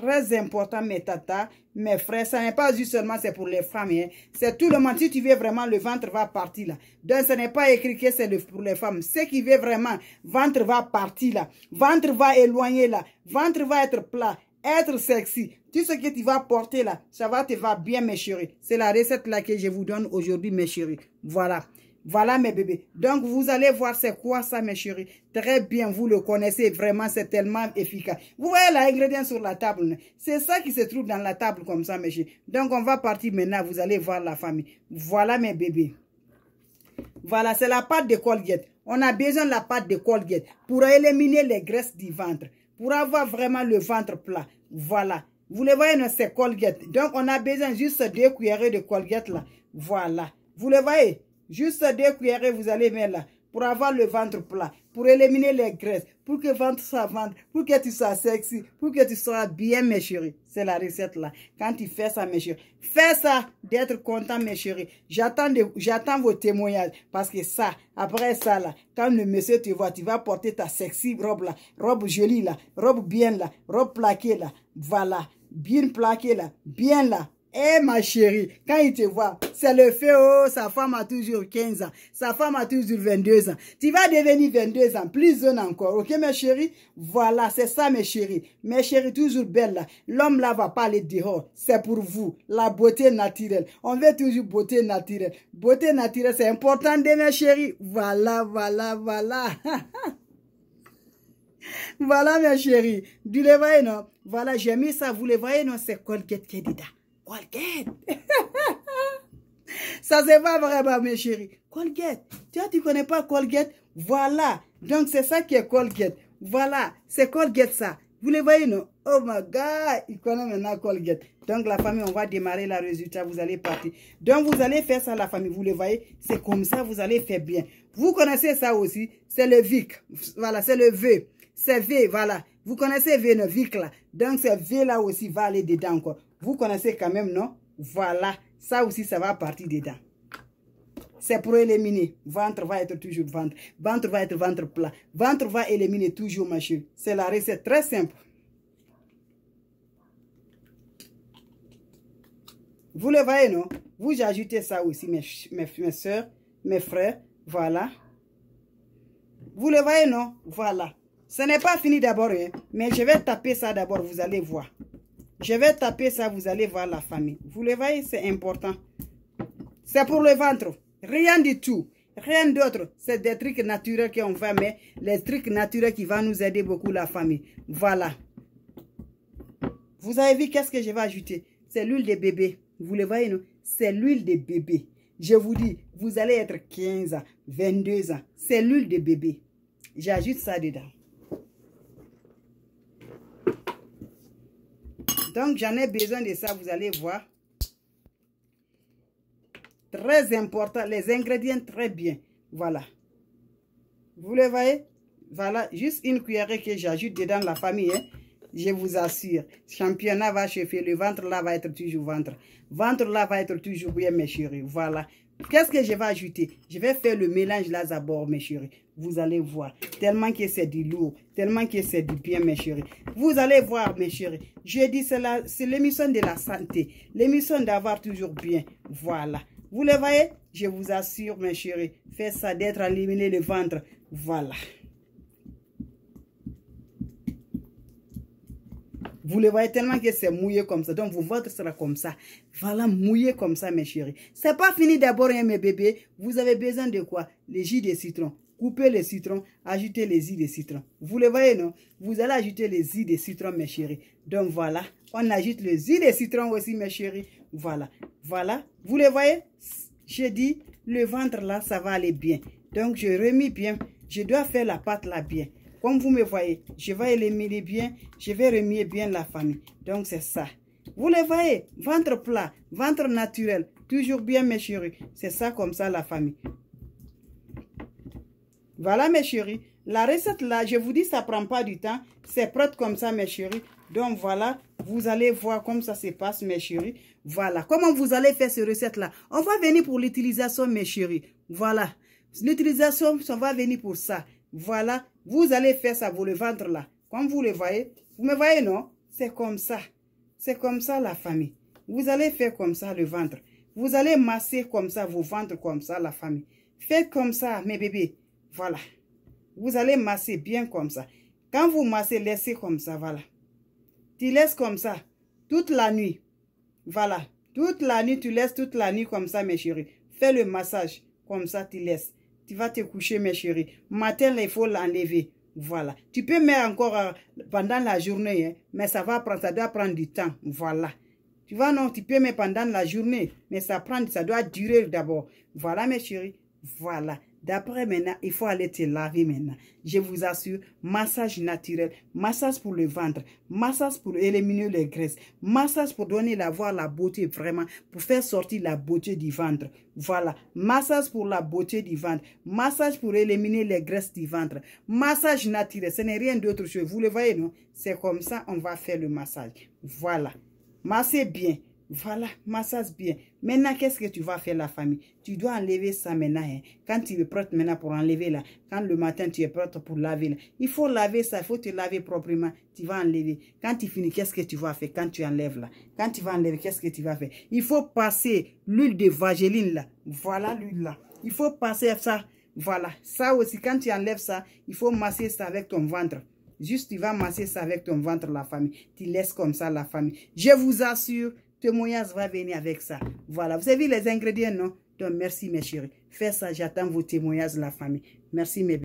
Très important, mes tata, mes frères, ça n'est pas juste seulement c'est pour les femmes. Hein. C'est tout le monde. Si tu veux vraiment, le ventre va partir là. Donc, ce n'est pas écrit que c'est pour les femmes. Ce qui veut vraiment, ventre va partir là. Ventre va éloigner là. Ventre va être plat, être sexy. Tout ce que tu vas porter là, ça va te va bien, mes chéris. C'est la recette là que je vous donne aujourd'hui, mes chéris. Voilà. Voilà mes bébés. Donc vous allez voir c'est quoi ça mes chéris. Très bien, vous le connaissez vraiment, c'est tellement efficace. Vous voyez l'ingrédient sur la table. C'est ça qui se trouve dans la table comme ça mes chéris. Donc on va partir maintenant, vous allez voir la famille. Voilà mes bébés. Voilà, c'est la pâte de Colgate. On a besoin de la pâte de Colgate pour éliminer les graisses du ventre. Pour avoir vraiment le ventre plat. Voilà. Vous le voyez, c'est Colgate. Donc on a besoin juste de deux cuillères de Colgate là. Voilà. Vous le voyez Juste deux cuillères, vous allez mettre là pour avoir le ventre plat, pour éliminer les graisses, pour que le ventre soit ventre, pour que tu sois sexy, pour que tu sois bien, mes chéris. C'est la recette là. Quand tu fais ça, mes chéris, fais ça d'être content, mes chéris. J'attends vos témoignages parce que ça, après ça là, quand le monsieur te voit, tu vas porter ta sexy robe là, robe jolie là, robe bien là, robe plaquée là. Voilà, bien plaquée là, bien là. Eh ma chérie, quand il te voit, c'est le fait, oh, sa femme a toujours 15 ans, sa femme a toujours 22 ans. Tu vas devenir 22 ans, plus jeune encore, ok ma chérie Voilà, c'est ça mes chérie, Mes chérie toujours belle L'homme là va pas aller dehors, c'est pour vous, la beauté naturelle. On veut toujours beauté naturelle. Beauté naturelle, c'est important de mes chérie Voilà, voilà, voilà. voilà mes chérie, Du le voyez non? Voilà, j'ai mis ça, vous le voyez non? C'est quoi, qui est dedans. Colgate. Ça, c'est pas vraiment, mes chéris. Colgate. Tu vois, tu connais pas Colgate? Voilà. Donc, c'est ça qui est Colgate. Voilà. C'est Colgate, ça. Vous les voyez, non? Oh my God, il connaît maintenant Colgate. Donc, la famille, on va démarrer la résultat. Vous allez partir. Donc, vous allez faire ça, la famille. Vous les voyez, c'est comme ça, vous allez faire bien. Vous connaissez ça aussi. C'est le VIC. Voilà, c'est le V. C'est V, voilà. Vous connaissez V, le VIC, là. Donc, c'est V, là aussi, va aller dedans, quoi. Vous connaissez quand même, non Voilà, ça aussi, ça va partir dedans. C'est pour éliminer. Ventre va être toujours ventre. Ventre va être ventre plat. Ventre va éliminer toujours, ma chérie. C'est la recette très simple. Vous le voyez, non Vous ajoutez ça aussi, mes, mes soeurs, mes frères. Voilà. Vous le voyez, non Voilà. Ce n'est pas fini d'abord, hein? mais je vais taper ça d'abord, vous allez voir. Je vais taper ça, vous allez voir la famille. Vous le voyez, c'est important. C'est pour le ventre. Rien du tout. Rien d'autre. C'est des trucs naturels qu'on va mais Les trucs naturels qui vont nous aider beaucoup la famille. Voilà. Vous avez vu qu'est-ce que je vais ajouter C'est l'huile de bébé. Vous le voyez, non C'est l'huile de bébé. Je vous dis, vous allez être 15 ans, 22 ans. C'est l'huile de bébé. J'ajoute ça dedans. Donc, j'en ai besoin de ça, vous allez voir. Très important, les ingrédients très bien. Voilà. Vous le voyez Voilà, juste une cuillère que j'ajoute dedans la famille. Hein. Je vous assure, championnat va chauffer, le ventre là va être toujours ventre. Ventre là va être toujours bien, mes chéris. Voilà, Qu'est-ce que je vais ajouter Je vais faire le mélange là d'abord, mes chéris. Vous allez voir. Tellement que c'est du lourd. Tellement que c'est du bien, mes chéris. Vous allez voir, mes chéris. Je dis, c'est l'émission de la santé. L'émission d'avoir toujours bien. Voilà. Vous le voyez Je vous assure, mes chéris. Faites ça d'être éliminé le ventre. Voilà. Vous le voyez tellement que c'est mouillé comme ça. Donc, vous votre sera comme ça. Voilà, mouillé comme ça, mes chéris. C'est pas fini d'abord, hein, mes bébés. Vous avez besoin de quoi Les jus de citron. Coupez les citrons, ajoutez les jus de citron. Vous le voyez, non Vous allez ajouter les jus de citron, mes chéris. Donc, voilà. On ajoute les jus de citron aussi, mes chéris. Voilà. Voilà. Vous le voyez J'ai dit, le ventre là, ça va aller bien. Donc, je remis bien. Je dois faire la pâte là bien. Comme vous me voyez, je vais les mêler bien, je vais remuer bien la famille. Donc, c'est ça. Vous les voyez, ventre plat, ventre naturel, toujours bien mes chéris. C'est ça comme ça la famille. Voilà mes chéris, la recette là, je vous dis, ça prend pas du temps. C'est prête comme ça mes chéris. Donc voilà, vous allez voir comme ça se passe mes chéris. Voilà, comment vous allez faire cette recette là. On va venir pour l'utilisation mes chéris. Voilà, l'utilisation, on va venir pour ça. Voilà, vous allez faire ça, vous le ventre là. Comme vous le voyez, vous me voyez, non C'est comme ça. C'est comme ça la famille. Vous allez faire comme ça le ventre. Vous allez masser comme ça, vos ventres comme ça la famille. Faites comme ça, mes bébés. Voilà. Vous allez masser bien comme ça. Quand vous massez, laissez comme ça, voilà. Tu laisses comme ça, toute la nuit. Voilà. Toute la nuit, tu laisses toute la nuit comme ça, mes chéris. Fais le massage, comme ça, tu laisses. Tu vas te coucher, mes chéris. Matin, il faut l'enlever. Voilà. Tu peux mettre encore euh, pendant la journée, hein. mais ça va prendre, ça doit prendre du temps. Voilà. Tu vois, non, tu peux mettre pendant la journée, mais ça prend, ça doit durer d'abord. Voilà, mes chéris. Voilà. D'après maintenant, il faut aller te laver maintenant. Je vous assure, massage naturel, massage pour le ventre, massage pour éliminer les graisses, massage pour donner la voix la beauté vraiment, pour faire sortir la beauté du ventre. Voilà, massage pour la beauté du ventre, massage pour éliminer les graisses du ventre, massage naturel, ce n'est rien d'autre chose. Vous le voyez, non? C'est comme ça on va faire le massage. Voilà, massez bien. Voilà, massage bien. Maintenant, qu'est-ce que tu vas faire la famille Tu dois enlever ça maintenant. Hein. Quand tu es prête maintenant pour enlever là, quand le matin tu es prête pour laver là, il faut laver ça, il faut te laver proprement. Tu vas enlever. Quand tu finis, qu'est-ce que tu vas faire quand tu enlèves là Quand tu vas enlever, qu'est-ce que tu vas faire Il faut passer l'huile de Vageline, là. Voilà l'huile là. Il faut passer ça. Voilà. Ça aussi, quand tu enlèves ça, il faut masser ça avec ton ventre. Juste, tu vas masser ça avec ton ventre, la famille. Tu laisses comme ça, la famille. Je vous assure, témoignage va venir avec ça. Voilà, vous avez vu les ingrédients, non? Donc, merci mes chéris. Fais ça, j'attends vos témoignages, la famille. Merci mes